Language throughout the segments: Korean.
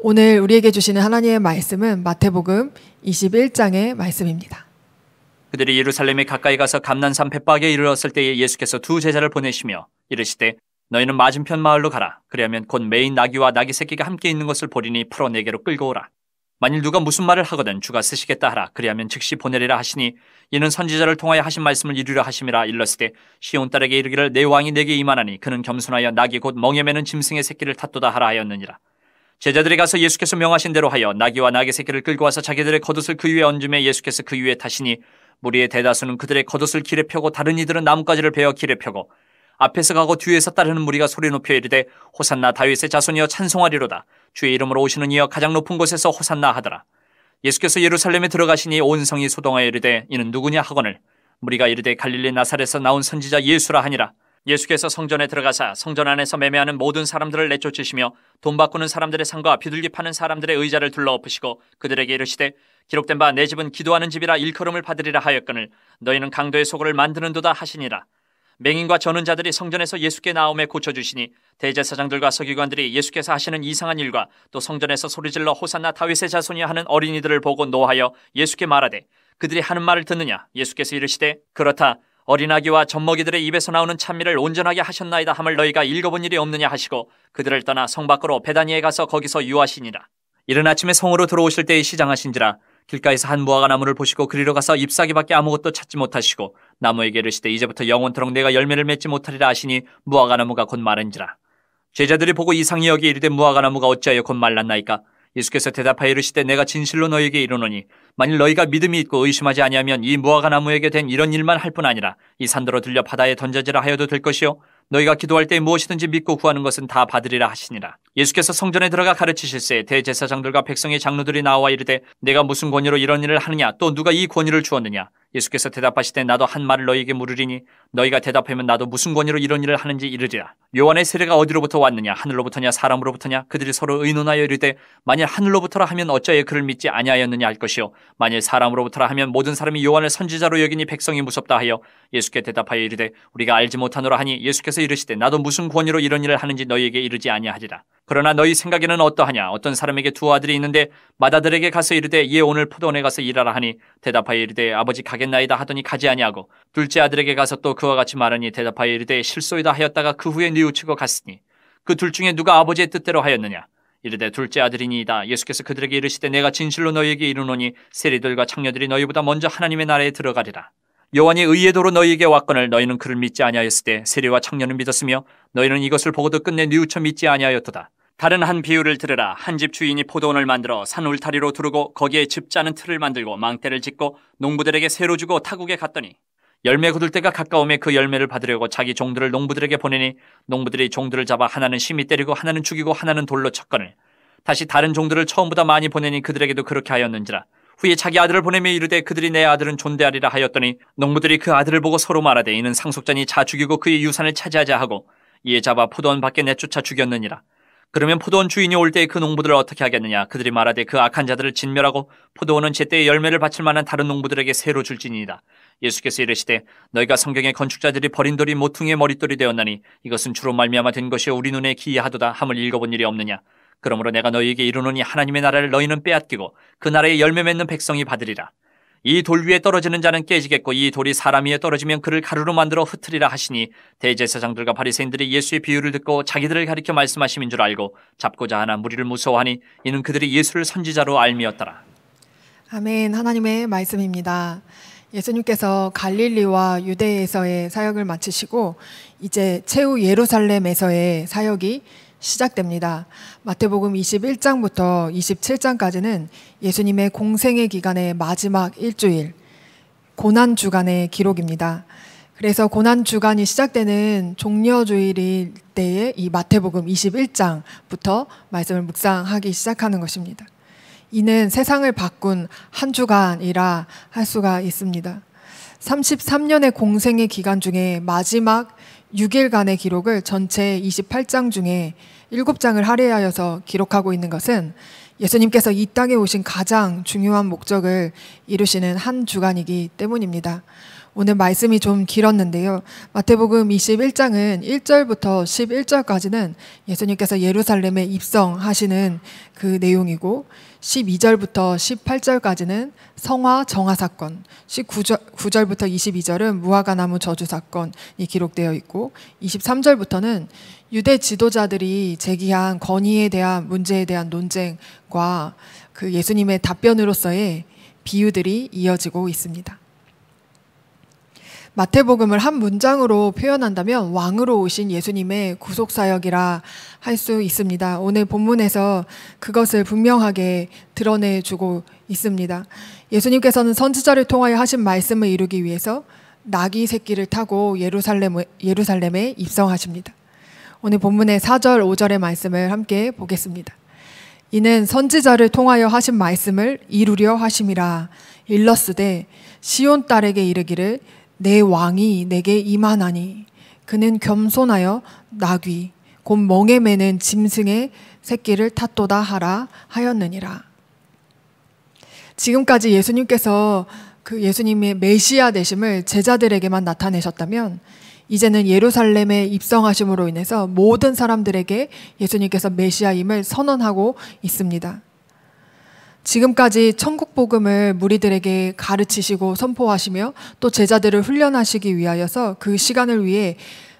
오늘 우리에게 주시는 하나님의 말씀은 마태복음 21장의 말씀입니다. 그들이 예루살렘에 가까이 가서 감난산 벳박에 이르렀을 때에 예수께서 두 제자를 보내시며 이르시되 너희는 맞은편 마을로 가라. 그리하면 곧 메인 나귀와 나귀 새끼가 함께 있는 것을 보리니 풀어 내게로 끌고 오라. 만일 누가 무슨 말을 하거든 주가 쓰시겠다 하라. 그리하면 즉시 보내리라 하시니 이는 선지자를 통하여 하신 말씀을 이루려 하심이라 일렀으되 시온 딸에게 이르기를 내 왕이 내게 임하나니 그는 겸손하여 나귀 곧 멍에 매는 짐승의 새끼를 탓도다 하라 하였느니라. 제자들이 가서 예수께서 명하신 대로 하여 나귀와 나귀 새끼를 끌고 와서 자기들의 겉옷을 그 위에 얹으며 예수께서 그 위에 타시니 무리의 대다수는 그들의 겉옷을 길에 펴고 다른 이들은 나뭇가지를 베어 길에 펴고 앞에서 가고 뒤에서 따르는 무리가 소리 높여 이르되 호산나 다윗의 자손이여 찬송하리로다 주의 이름으로 오시는 이여 가장 높은 곳에서 호산나 하더라 예수께서 예루살렘에 들어가시니 온 성이 소동하여 이르되 이는 누구냐 하거늘 무리가 이르되 갈릴리 나살에서 나온 선지자 예수라 하니라 예수께서 성전에 들어가사 성전 안에서 매매하는 모든 사람들을 내쫓으시며 돈 바꾸는 사람들의 상과 비둘기 파는 사람들의 의자를 둘러엎으시고 그들에게 이르시되 기록된 바 내 집은 기도하는 집이라 일컬음을 받으리라 하였거늘 너희는 강도의 소굴을 만드는도다 하시니라 맹인과 전은자들이 성전에서 예수께 나옴에 고쳐주시니 대제사장들과 서기관들이 예수께서 하시는 이상한 일과 또 성전에서 소리질러 호산나 다윗의 자손이 하는 어린이들을 보고 노하여 예수께 말하되 그들이 하는 말을 듣느냐 예수께서 이르시되 그렇다 어린아기와 젖먹이들의 입에서 나오는 찬미를 온전하게 하셨나이다 함을 너희가 읽어본 일이 없느냐 하시고 그들을 떠나 성 밖으로 베다니에 가서 거기서 유하시니라. 이른 아침에 성으로 들어오실 때에 시장하신지라 길가에서 한 무화과 나무를 보시고 그리로 가서 잎사귀밖에 아무것도 찾지 못하시고 나무에게 이르시되 이제부터 영원토록 내가 열매를 맺지 못하리라 하시니 무화과 나무가 곧 마른지라. 제자들이 보고 이상히 여기 이르되 무화과 나무가 어찌하여 곧 말랐나이까 예수께서 대답하여 이르시되 내가 진실로 너희에게 이르노니 만일 너희가 믿음이 있고 의심하지 아니하면 이 무화과 나무에게 된 이런 일만 할 뿐 아니라 이 산더러 들려 바다에 던져지라 하여도 될 것이요 너희가 기도할 때 무엇이든지 믿고 구하는 것은 다 받으리라 하시니라. 예수께서 성전에 들어가 가르치실세 대제사장들과 백성의 장로들이 나와 이르되 내가 무슨 권위로 이런 일을 하느냐 또 누가 이 권위를 주었느냐 예수께서 대답하시되 나도 한 말을 너희에게 물으리니 너희가 대답하면 나도 무슨 권위로 이런 일을 하는지 이르리라 요한의 세례가 어디로부터 왔느냐 하늘로부터냐 사람으로부터냐 그들이 서로 의논하여 이르되 만일 하늘로부터라 하면 어찌하여 그를 믿지 아니하였느냐 할 것이요 만일 사람으로부터라 하면 모든 사람이 요한을 선지자로 여기니 백성이 무섭다 하여 예수께 대답하여 이르되 우리가 알지 못하노라 하니 예수께서 예수께서 이르시되 나도 무슨 권위로 이런 일을 하는지 너희에게 이르지 아니하리라. 그러나 너희 생각에는 어떠하냐? 어떤 사람에게 두 아들이 있는데 마다들에게 가서 이르되 예 오늘 포도원에 가서 일하라 하니 대답하여 이르되 아버지 가겠나이다 하더니 가지 아니하고 둘째 아들에게 가서 또 그와 같이 말하니 대답하여 이르되 실소이다 하였다가 그 후에 뉘우치고 갔으니 그 둘 중에 누가 아버지의 뜻대로 하였느냐? 이르되 둘째 아들이니이다. 예수께서 그들에게 이르시되 내가 진실로 너희에게 이르노니 세리들과 창녀들이 너희보다 먼저 하나님의 나라에 들어가리라. 요한이 의의 도로 너희에게 왔건을 너희는 그를 믿지 아니하였을 때 세례와 청년은 믿었으며 너희는 이것을 보고도 끝내 뉘우쳐 믿지 아니하였도다. 다른 한 비유를 들으라 한 집 주인이 포도원을 만들어 산 울타리로 두르고 거기에 집자는 틀을 만들고 망대를 짓고 농부들에게 새로 주고 타국에 갔더니 열매 거둘 때가 가까움에 그 열매를 받으려고 자기 종들을 농부들에게 보내니 농부들이 종들을 잡아 하나는 심히 때리고 하나는 죽이고 하나는 돌로 쳤거늘 다시 다른 종들을 처음보다 많이 보내니 그들에게도 그렇게 하였는지라 후에 자기 아들을 보내며 이르되 그들이 내 아들은 존대하리라 하였더니 농부들이 그 아들을 보고 서로 말하되 이는 상속자니 자 죽이고 그의 유산을 차지하자 하고 이에 잡아 포도원 밖에 내쫓아 죽였느니라. 그러면 포도원 주인이 올 때 그 농부들을 어떻게 하겠느냐 그들이 말하되 그 악한 자들을 진멸하고 포도원은 제때 열매를 바칠 만한 다른 농부들에게 새로 줄지니이다. 예수께서 이르시되 너희가 성경의 건축자들이 버린 돌이 모퉁이의 머릿돌이 되었나니 이것은 주로 말미암아 된 것이 우리 눈에 기이하도다 함을 읽어본 일이 없느냐 그러므로 내가 너희에게 이루노니 하나님의 나라를 너희는 빼앗기고 그나라의 열매 맺는 백성이 받으리라. 이 돌 위에 떨어지는 자는 깨지겠고 이 돌이 사람 위에 떨어지면 그를 가루로 만들어 흩트리라 하시니 대제사장들과 바리새인들이 예수의 비유를 듣고 자기들을 가리켜 말씀하심인 줄 알고 잡고자 하나 무리를 무서워하니 이는 그들이 예수를 선지자로 알미었더라. 아멘 하나님의 말씀입니다. 예수님께서 갈릴리와 유대에서의 사역을 마치시고 이제 최후 예루살렘에서의 사역이 시작됩니다. 마태복음 21장부터 27장까지는 예수님의 공생의 기간의 마지막 일주일, 고난 주간의 기록입니다. 그래서 고난 주간이 시작되는 종려주일일 때에 이 마태복음 21장부터 말씀을 묵상하기 시작하는 것입니다. 이는 세상을 바꾼 한 주간이라 할 수가 있습니다. 33년의 공생의 기간 중에 마지막 6일간의 기록을 전체 28장 중에 7장을 할애하여서 기록하고 있는 것은 예수님께서 이 땅에 오신 가장 중요한 목적을 이루시는 한 주간이기 때문입니다. 오늘 말씀이 좀 길었는데요. 마태복음 21장은 1절부터 11절까지는 예수님께서 예루살렘에 입성하시는 그 내용이고 12절부터 18절까지는 성화 정화 사건, 19절, 부터 22절은 무화과나무 저주 사건이 기록되어 있고 23절부터는 유대 지도자들이 제기한 권위에 대한 문제에 대한 논쟁과 그 예수님의 답변으로서의 비유들이 이어지고 있습니다. 마태복음을 한 문장으로 표현한다면 왕으로 오신 예수님의 구속사역이라 할 수 있습니다. 오늘 본문에서 그것을 분명하게 드러내주고 있습니다. 예수님께서는 선지자를 통하여 하신 말씀을 이루기 위해서 낙이 새끼를 타고 예루살렘, 예루살렘에 입성하십니다. 오늘 본문의 4절, 5절의 말씀을 함께 보겠습니다. 이는 선지자를 통하여 하신 말씀을 이루려 하심이라 일렀으되 시온 딸에게 이르기를 내 왕이 내게 임하나니 그는 겸손하여 나귀 곧 멍에 매는 짐승의 새끼를 탓도다 하라 하였느니라. 지금까지 예수님께서 그 예수님의 메시아 되심을 제자들에게만 나타내셨다면 이제는 예루살렘에 입성하심으로 인해서 모든 사람들에게 예수님께서 메시아임을 선언하고 있습니다. 지금까지 천국 복음을 무리들에게 가르치시고 선포하시며 또 제자들을 훈련하시기 위하여서 그 시간을 위해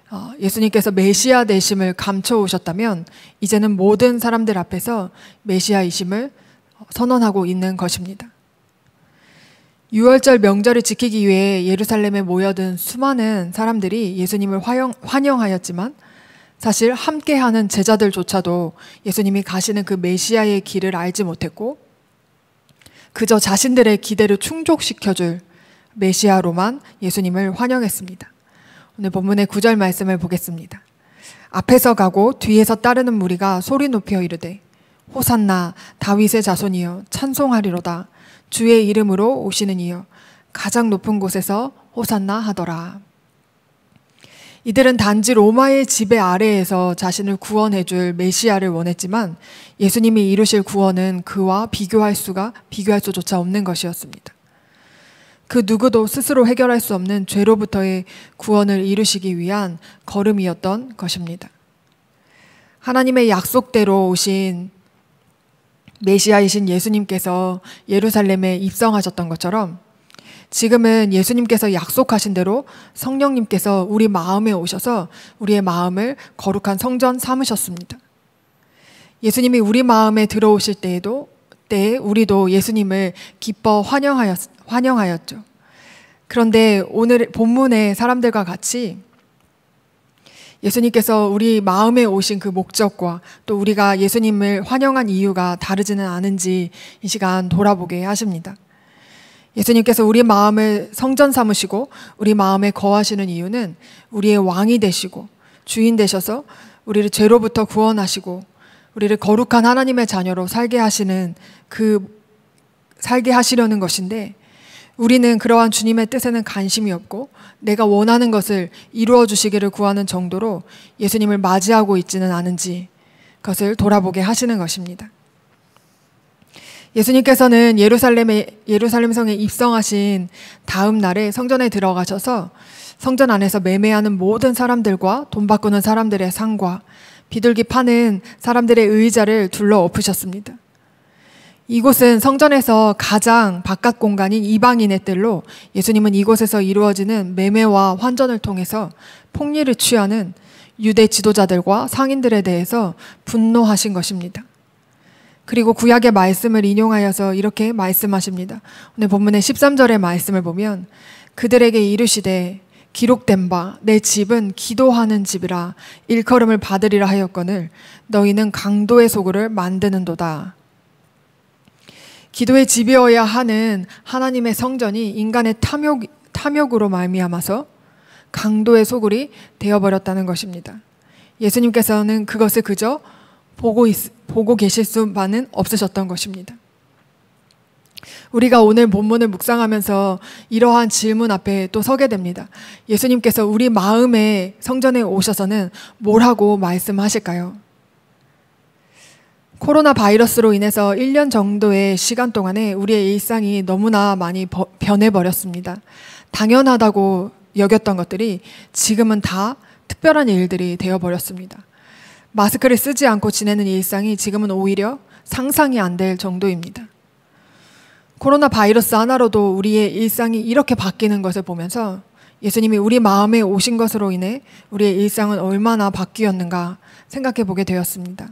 어, 예수님께서 메시아 되심을 감춰 오셨다면 이제는 모든 사람들 앞에서 메시아이심을 선언하고 있는 것입니다. 6월절 명절을 지키기 위해 예루살렘에 모여든 수많은 사람들이 예수님을 환영, 하였지만 사실 함께하는 제자들조차도 예수님이 가시는 그 메시아의 길을 알지 못했고 그저 자신들의 기대를 충족시켜줄 메시아로만 예수님을 환영했습니다. 오늘 본문의 구절 말씀을 보겠습니다. 앞에서 가고 뒤에서 따르는 무리가 소리 높여 이르되 호산나 다윗의 자손이여 찬송하리로다 주의 이름으로 오시는 이여 가장 높은 곳에서 호산나 하더라. 이들은 단지 로마의 지배 아래에서 자신을 구원해줄 메시아를 원했지만 예수님이 이루실 구원은 그와 비교할 수가 비교할 수조차 없는 것이었습니다. 그 누구도 스스로 해결할 수 없는 죄로부터의 구원을 이루시기 위한 걸음이었던 것입니다. 하나님의 약속대로 오신 메시아이신 예수님께서 예루살렘에 입성하셨던 것처럼 지금은 예수님께서 약속하신 대로 성령님께서 우리 마음에 오셔서 우리의 마음을 거룩한 성전 삼으셨습니다. 예수님이 우리 마음에 들어오실 때에도 때 우리도 예수님을 기뻐 환영하였, 환영하였죠. 그런데 오늘 본문의 사람들과 같이 예수님께서 우리 마음에 오신 그 목적과 또 우리가 예수님을 환영한 이유가 다르지는 않은지 이 시간 돌아보게 하십니다. 예수님께서 우리 마음을 성전 삼으시고 우리 마음에 거하시는 이유는 우리의 왕이 되시고 주인 되셔서 우리를 죄로부터 구원하시고 우리를 거룩한 하나님의 자녀로 살게 하시는 그 살게 하시려는 것인데 우리는 그러한 주님의 뜻에는 관심이 없고 내가 원하는 것을 이루어 주시기를 구하는 정도로 예수님을 맞이하고 있지는 않은지 그것을 돌아보게 하시는 것입니다. 예수님께서는 예루살렘에, 예루살렘 성에 입성하신 다음 날에 성전에 들어가셔서 성전 안에서 매매하는 모든 사람들과 돈 바꾸는 사람들의 상과 비둘기 파는 사람들의 의자를 둘러 엎으셨습니다. 이곳은 성전에서 가장 바깥 공간인 이방인의 뜰로 예수님은 이곳에서 이루어지는 매매와 환전을 통해서 폭리를 취하는 유대 지도자들과 상인들에 대해서 분노하신 것입니다. 그리고 구약의 말씀을 인용하여서 이렇게 말씀하십니다. 오늘 본문의 13절의 말씀을 보면 그들에게 이르시되 기록된 바 내 집은 기도하는 집이라 일컬음을 받으리라 하였거늘 너희는 강도의 소굴을 만드는도다. 기도의 집이어야 하는 하나님의 성전이 인간의 탐욕 탐욕으로 말미암아서 강도의 소굴이 되어버렸다는 것입니다. 예수님께서는 그것을 그저 보고, 있, 보고 계실 수만은 없으셨던 것입니다. 우리가 오늘 본문을 묵상하면서 이러한 질문 앞에 또 서게 됩니다. 예수님께서 우리 마음에 성전에 오셔서는 뭐라고 말씀하실까요? 코로나 바이러스로 인해서 1년 정도의 시간 동안에 우리의 일상이 너무나 많이 버, 변해버렸습니다. 당연하다고 여겼던 것들이 지금은 다 특별한 일들이 되어버렸습니다. 마스크를 쓰지 않고 지내는 일상이 지금은 오히려 상상이 안 될 정도입니다. 코로나 바이러스 하나로도 우리의 일상이 이렇게 바뀌는 것을 보면서 예수님이 우리 마음에 오신 것으로 인해 우리의 일상은 얼마나 바뀌었는가 생각해 보게 되었습니다.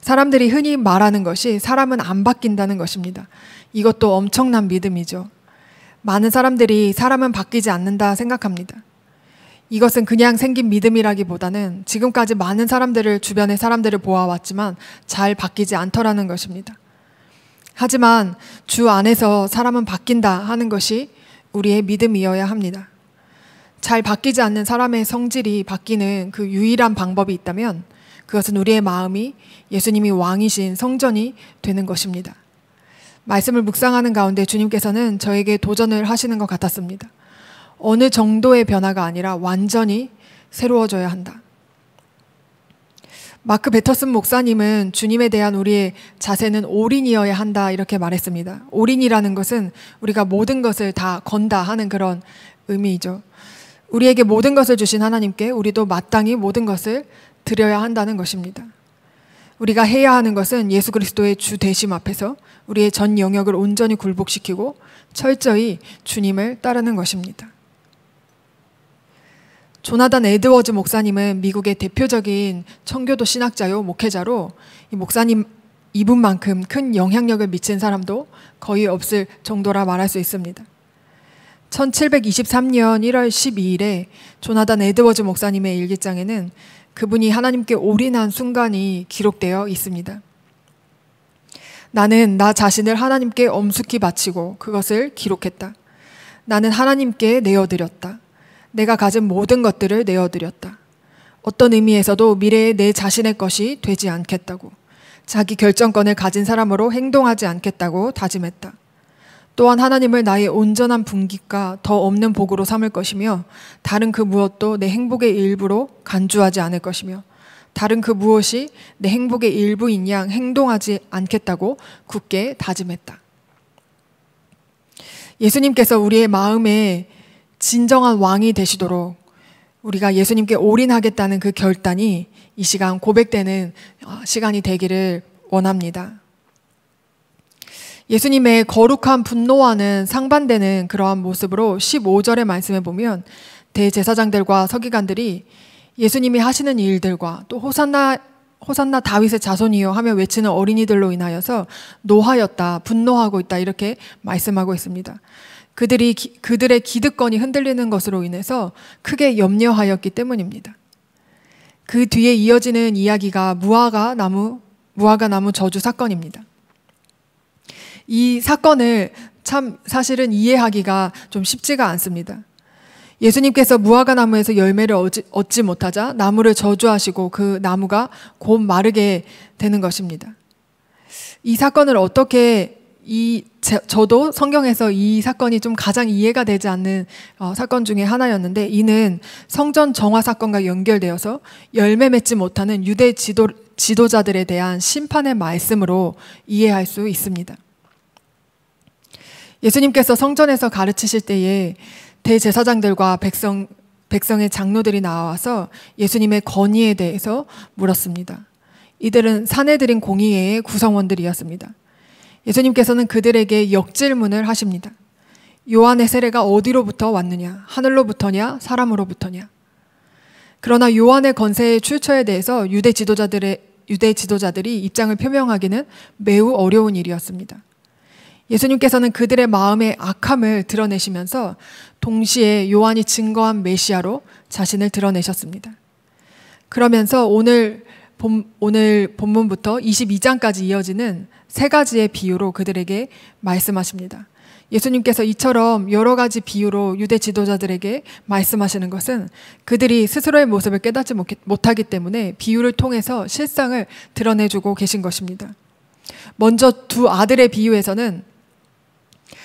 사람들이 흔히 말하는 것이 사람은 안 바뀐다는 것입니다. 이것도 엄청난 믿음이죠. 많은 사람들이 사람은 바뀌지 않는다 생각합니다. 이것은 그냥 생긴 믿음이라기보다는 지금까지 많은 사람들을 주변의 사람들을 보아왔지만 잘 바뀌지 않더라는 것입니다. 하지만 주 안에서 사람은 바뀐다 하는 것이 우리의 믿음이어야 합니다. 잘 바뀌지 않는 사람의 성질이 바뀌는 그 유일한 방법이 있다면 그것은 우리의 마음이 예수님이 왕이신 성전이 되는 것입니다. 말씀을 묵상하는 가운데 주님께서는 저에게 도전을 하시는 것 같았습니다. 어느 정도의 변화가 아니라 완전히 새로워져야 한다. 마크 베터슨 목사님은 주님에 대한 우리의 자세는 올인이어야 한다 이렇게 말했습니다. 올인이라는 것은 우리가 모든 것을 다 건다 하는 그런 의미이죠. 우리에게 모든 것을 주신 하나님께 우리도 마땅히 모든 것을 드려야 한다는 것입니다. 우리가 해야 하는 것은 예수 그리스도의 주 대심 앞에서 우리의 전 영역을 온전히 굴복시키고 철저히 주님을 따르는 것입니다. 조나단 에드워즈 목사님은 미국의 대표적인 청교도 신학자요 목회자로 이 목사님 이분만큼 큰 영향력을 미친 사람도 거의 없을 정도라 말할 수 있습니다. 1723년 1월 12일에 조나단 에드워즈 목사님의 일기장에는 그분이 하나님께 올인한 순간이 기록되어 있습니다. 나는 나 자신을 하나님께 엄숙히 바치고 그것을 기록했다. 나는 하나님께 내어드렸다. 내가 가진 모든 것들을 내어드렸다. 어떤 의미에서도 미래의 내 자신의 것이 되지 않겠다고 자기 결정권을 가진 사람으로 행동하지 않겠다고 다짐했다. 또한 하나님을 나의 온전한 분깃과 더 없는 복으로 삼을 것이며 다른 그 무엇도 내 행복의 일부로 간주하지 않을 것이며 다른 그 무엇이 내 행복의 일부인 양 행동하지 않겠다고 굳게 다짐했다. 예수님께서 우리의 마음에 진정한 왕이 되시도록 우리가 예수님께 올인하겠다는 그 결단이 이 시간 고백되는 어, 시간이 되기를 원합니다. 예수님의 거룩한 분노와는 상반되는 그러한 모습으로 15절의 말씀에 보면 대제사장들과 서기관들이 예수님이 하시는 일들과 또 호산나 호산나 다윗의 자손이요 하며 외치는 어린이들로 인하여서 노하였다 분노하고 있다 이렇게 말씀하고 있습니다. 그들이 그들의 기득권이 흔들리는 것으로 인해서 크게 염려하였기 때문입니다. 그 뒤에 이어지는 이야기가 무화과 나무 무화과 나무 저주 사건입니다. 이 사건을 참 사실은 이해하기가 좀 쉽지가 않습니다. 예수님께서 무화과 나무에서 열매를 얻지, 못하자 나무를 저주하시고 그 나무가 곧 마르게 되는 것입니다. 이 사건을 어떻게 이 제, 저도 성경에서 이 사건이 좀 가장 이해가 되지 않는 어, 사건 중에 하나였는데 이는 성전 정화 사건과 연결되어서 열매 맺지 못하는 유대 지도, 지도자들에 대한 심판의 말씀으로 이해할 수 있습니다. 예수님께서 성전에서 가르치실 때에 대제사장들과 백성 백성의 장로들이 나와서 예수님의 권위에 대해서 물었습니다. 이들은 사내들인 공의회의 구성원들이었습니다. 예수님께서는 그들에게 역질문을 하십니다. 요한의 세례가 어디로부터 왔느냐? 하늘로부터냐? 사람으로부터냐? 그러나 요한의 건세의 출처에 대해서 유대 지도자들의 유대 지도자들이 입장을 표명하기는 매우 어려운 일이었습니다. 예수님께서는 그들의 마음의 악함을 드러내시면서 동시에 요한이 증거한 메시아로 자신을 드러내셨습니다. 그러면서 오늘 본, 오늘 본문부터 22장까지 이어지는 세 가지의 비유로 그들에게 말씀하십니다. 예수님께서 이처럼 여러 가지 비유로 유대 지도자들에게 말씀하시는 것은 그들이 스스로의 모습을 깨닫지 못하기 때문에 비유를 통해서 실상을 드러내주고 계신 것입니다. 먼저 두 아들의 비유에서는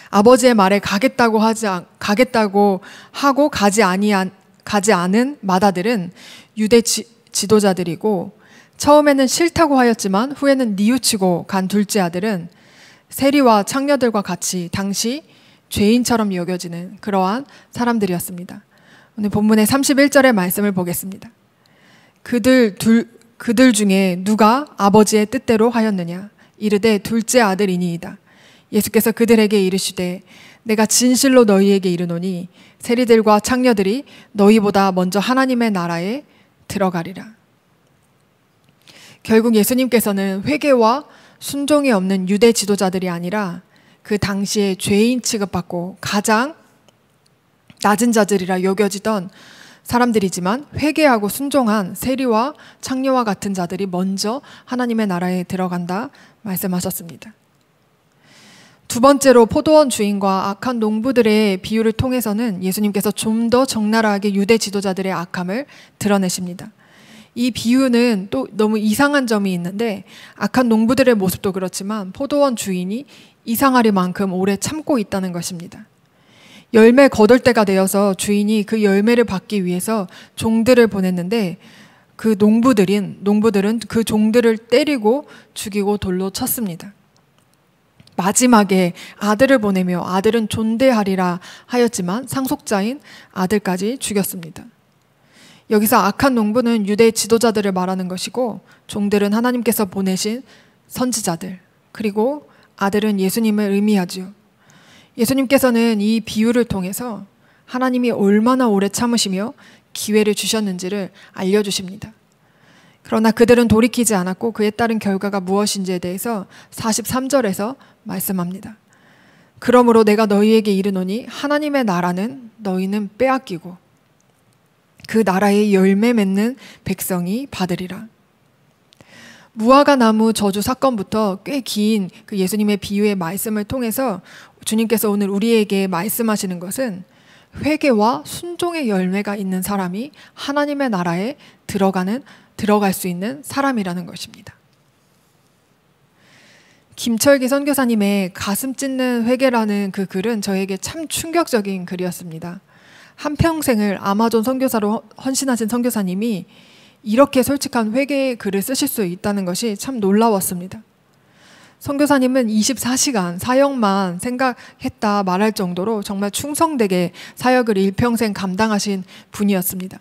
아버지의 말에 가겠다고 하지 가겠다고 하고 가지 아니한 가지 않은 마다들은 유대 지, 지도자들이고 처음에는 싫다고 하였지만 후에는 니우치고간 둘째 아들은 세리와 창녀들과 같이 당시 죄인처럼 여겨지는 그러한 사람들이었습니다. 오늘 본문의 31절의 말씀을 보겠습니다. 그들 둘 그들 중에 누가 아버지의 뜻대로 하였느냐 이르되 둘째 아들이니이다. 예수께서 그들에게 이르시되 내가 진실로 너희에게 이르노니 세리들과 창녀들이 너희보다 먼저 하나님의 나라에 들어가리라. 결국 예수님께서는 회개와 순종이 없는 유대 지도자들이 아니라 그 당시에 죄인 취급받고 가장 낮은 자들이라 여겨지던 사람들이지만 회개하고 순종한 세리와 창녀와 같은 자들이 먼저 하나님의 나라에 들어간다 말씀하셨습니다. 두 번째로 포도원 주인과 악한 농부들의 비유를 통해서는 예수님께서 좀 더 적나라하게 유대 지도자들의 악함을 드러내십니다. 이 비유는 또 너무 이상한 점이 있는데 악한 농부들의 모습도 그렇지만 포도원 주인이 이상하리만큼 오래 참고 있다는 것입니다. 열매 거둘 때가 되어서 주인이 그 열매를 받기 위해서 종들을 보냈는데 그 농부들인 농부들은 그 종들을 때리고 죽이고 돌로 쳤습니다. 마지막에 아들을 보내며 아들은 존대하리라 하였지만 상속자인 아들까지 죽였습니다. 여기서 악한 농부는 유대 지도자들을 말하는 것이고 종들은 하나님께서 보내신 선지자들 그리고 아들은 예수님을 의미하죠 예수님께서는 이 비유를 통해서 하나님이 얼마나 오래 참으시며 기회를 주셨는지를 알려주십니다. 그러나 그들은 돌이키지 않았고 그에 따른 결과가 무엇인지에 대해서 43절에서 말씀합니다. 그러므로 내가 너희에게 이르노니 하나님의 나라는 너희는 빼앗기고 그 나라의 열매 맺는 백성이 받으리라. 무화과 나무 저주 사건부터 꽤 긴 그 예수님의 비유의 말씀을 통해서 주님께서 오늘 우리에게 말씀하시는 것은 회개와 순종의 열매가 있는 사람이 하나님의 나라에 들어가는 들어갈 수 있는 사람이라는 것입니다. 김철기 선교사님의 가슴 찢는 회개라는 그 글은 저에게 참 충격적인 글이었습니다. 한 평생을 아마존 선교사로 헌신하신 선교사님이 이렇게 솔직한 회개의 글을 쓰실 수 있다는 것이 참 놀라웠습니다. 선교사님은 24시간 사역만 생각했다 말할 정도로 정말 충성되게 사역을 일평생 감당하신 분이었습니다.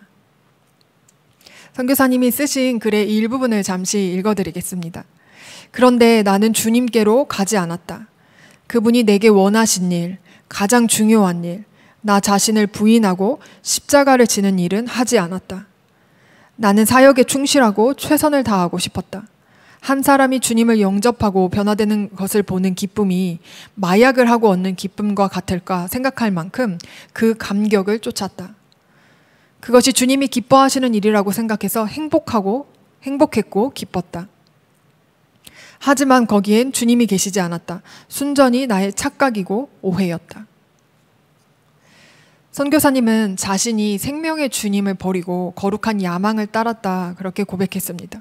선교사님이 쓰신 글의 일부분을 잠시 읽어드리겠습니다. 그런데 나는 주님께로 가지 않았다. 그분이 내게 원하신 일, 가장 중요한 일, 나 자신을 부인하고 십자가를 지는 일은 하지 않았다. 나는 사역에 충실하고 최선을 다하고 싶었다. 한 사람이 주님을 영접하고 변화되는 것을 보는 기쁨이 마약을 하고 얻는 기쁨과 같을까 생각할 만큼 그 감격을 쫓았다. 그것이 주님이 기뻐하시는 일이라고 생각해서 행복하고 행복했고 기뻤다. 하지만 거기엔 주님이 계시지 않았다. 순전히 나의 착각이고 오해였다. 선교사님은 자신이 생명의 주님을 버리고 거룩한 야망을 따랐다 그렇게 고백했습니다.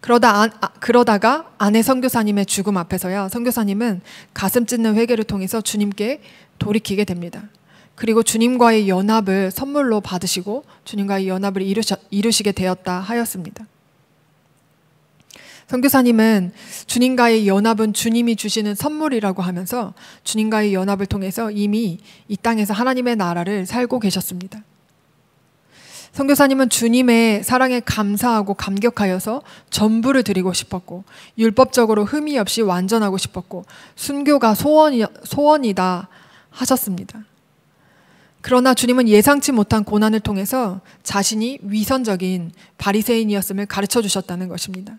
그러다 아, 그러다가 아내 선교사님의 죽음 앞에서야 선교사님은 가슴 찢는 회개를 통해서 주님께 돌이키게 됩니다. 그리고 주님과의 연합을 선물로 받으시고 주님과의 연합을 이루시, 이루시게 되었다 하였습니다. 선교사님은 주님과의 연합은 주님이 주시는 선물이라고 하면서 주님과의 연합을 통해서 이미 이 땅에서 하나님의 나라를 살고 계셨습니다. 선교사님은 주님의 사랑에 감사하고 감격하여서 전부를 드리고 싶었고 율법적으로 흠이 없이 완전하고 싶었고 순교가 소원이, 소원이다 하셨습니다. 그러나 주님은 예상치 못한 고난을 통해서 자신이 위선적인 바리새인이었음을 가르쳐 주셨다는 것입니다.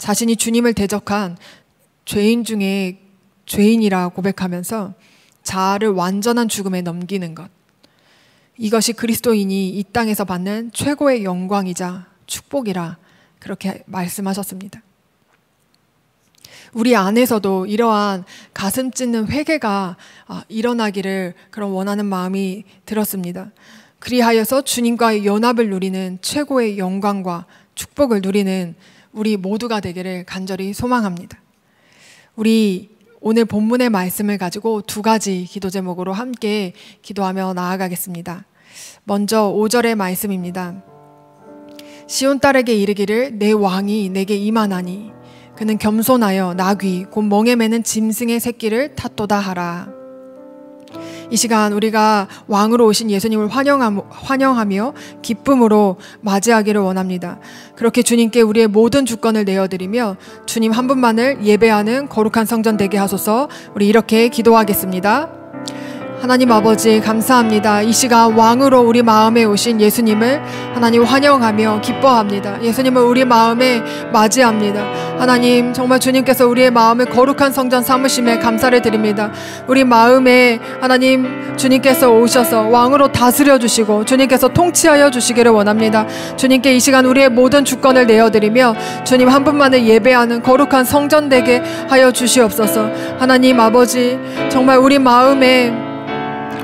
자신이 주님을 대적한 죄인 중에 죄인이라 고백하면서 자아를 완전한 죽음에 넘기는 것. 이것이 그리스도인이 이 땅에서 받는 최고의 영광이자 축복이라 그렇게 말씀하셨습니다. 우리 안에서도 이러한 가슴 찢는 회개가 아, 일어나기를 그런 원하는 마음이 들었습니다. 그리하여서 주님과의 연합을 누리는 최고의 영광과 축복을 누리는 우리 모두가 되기를 간절히 소망합니다. 우리 오늘 본문의 말씀을 가지고 두 가지 기도 제목으로 함께 기도하며 나아가겠습니다. 먼저 5절의 말씀입니다. 시온 딸에게 이르기를 내 왕이 내게 임하나니 그는 겸손하여 나귀 곧 멍에 매는 짐승의 새끼를 탓도다 하라. 이 시간 우리가 왕으로 오신 예수님을 환영하며 기쁨으로 맞이하기를 원합니다. 그렇게 주님께 우리의 모든 주권을 내어드리며 주님 한 분만을 예배하는 거룩한 성전 되게 하소서 우리 이렇게 기도하겠습니다. 하나님 아버지 감사합니다. 이 시간 왕으로 우리 마음에 오신 예수님을 하나님 환영하며 기뻐합니다. 예수님을 우리 마음에 맞이합니다. 하나님 정말 주님께서 우리의 마음을 거룩한 성전 삼으심에 감사를 드립니다. 우리 마음에 하나님 주님께서 오셔서 왕으로 다스려 주시고 주님께서 통치하여 주시기를 원합니다. 주님께 이 시간 우리의 모든 주권을 내어드리며 주님 한 분만을 예배하는 거룩한 성전 되게 하여 주시옵소서. 하나님 아버지 정말 우리 마음에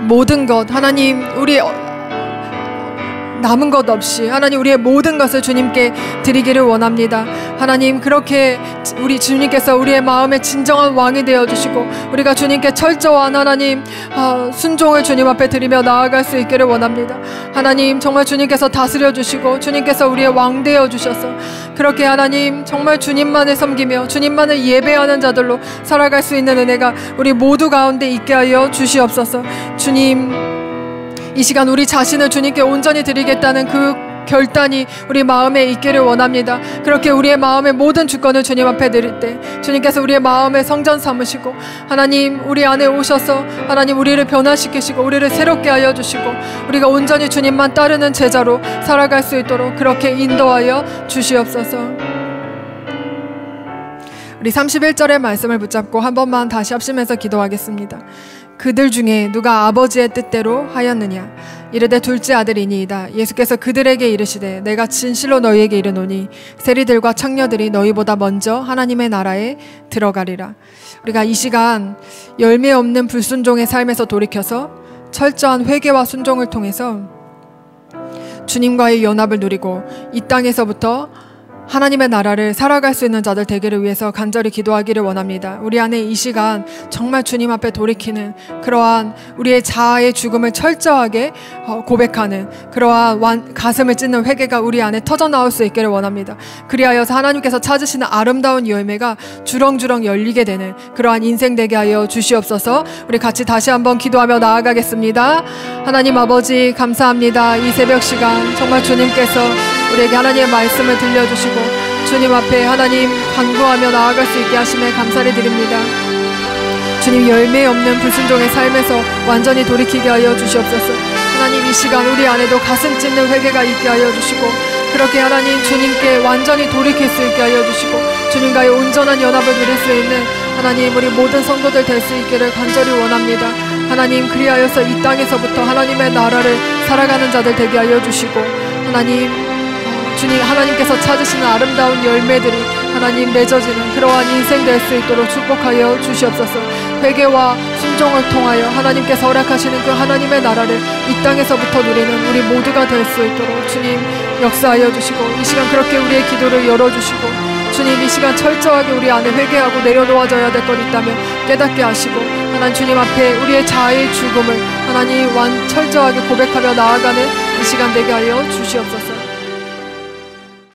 모든 것 하나님 우리 남은 것 없이 하나님 우리의 모든 것을 주님께 드리기를 원합니다. 하나님 그렇게 우리 주님께서 우리의 마음의 진정한 왕이 되어 주시고 우리가 주님께 철저한 하나님 아, 순종을 주님 앞에 드리며 나아갈 수 있기를 원합니다. 하나님 정말 주님께서 다스려 주시고 주님께서 우리의 왕 되어 주셔서 그렇게 하나님 정말 주님만을 섬기며 주님만을 예배하는 자들로 살아갈 수 있는 은혜가 우리 모두 가운데 있게 하여 주시옵소서. 주님 이 시간 우리 자신을 주님께 온전히 드리겠다는 그 결단이 우리 마음에 있기를 원합니다. 그렇게 우리의 마음의 모든 주권을 주님 앞에 드릴 때 주님께서 우리의 마음에 성전 삼으시고 하나님 우리 안에 오셔서 하나님 우리를 변화시키시고 우리를 새롭게 하여 주시고 우리가 온전히 주님만 따르는 제자로 살아갈 수 있도록 그렇게 인도하여 주시옵소서. 우리 31절의 말씀을 붙잡고 한 번만 다시 합심해서 기도하겠습니다. 그들 중에 누가 아버지의 뜻대로 하였느냐 이르되 둘째 아들이니이다 예수께서 그들에게 이르시되 내가 진실로 너희에게 이르노니 세리들과 창녀들이 너희보다 먼저 하나님의 나라에 들어가리라 우리가 이 시간 열매 없는 불순종의 삶에서 돌이켜서 철저한 회개와 순종을 통해서 주님과의 연합을 누리고 이 땅에서부터 하나님의 나라를 살아갈 수 있는 자들 되기를 위해서 간절히 기도하기를 원합니다. 우리 안에 이 시간 정말 주님 앞에 돌이키는 그러한 우리의 자아의 죽음을 철저하게 어, 고백하는 그러한 완, 가슴을 찢는 회개가 우리 안에 터져 나올 수 있기를 원합니다. 그리하여서 하나님께서 찾으시는 아름다운 열매가 주렁주렁 열리게 되는 그러한 인생 되게 하여 주시옵소서. 우리 같이 다시 한번 기도하며 나아가겠습니다. 하나님 아버지 감사합니다. 이 새벽 시간 정말 주님께서 우리에게 하나님의 말씀을 들려주시고 주님 앞에 하나님 간구하며 나아갈 수 있게 하심에 감사를 드립니다. 주님 열매 없는 불순종의 삶에서 완전히 돌이키게 하여 주시옵소서. 하나님 이 시간 우리 안에도 가슴 찢는 회개가 있게 하여 주시고 그렇게 하나님 주님께 완전히 돌이킬 수 있게 하여 주시고 주님과의 온전한 연합을 누릴 수 있는 하나님 우리 모든 성도들 될 수 있기를 간절히 원합니다. 하나님 그리하여서 이 땅에서부터 하나님의 나라를 살아가는 자들 되게 하여 주시고 하나님 주님 하나님께서 찾으시는 아름다운 열매들이 하나님 맺어지는 그러한 인생 될 수 있도록 축복하여 주시옵소서 회개와 순종을 통하여 하나님께서 허락하시는 그 하나님의 나라를 이 땅에서부터 누리는 우리 모두가 될 수 있도록 주님 역사하여 주시고 이 시간 그렇게 우리의 기도를 열어주시고 주님 이 시간 철저하게 우리 안에 회개하고 내려놓아져야 될 것 있다면 깨닫게 하시고 하나님 주님 앞에 우리의 자의 죽음을 하나님 완 철저하게 고백하며 나아가는 이 시간 되게 하여 주시옵소서.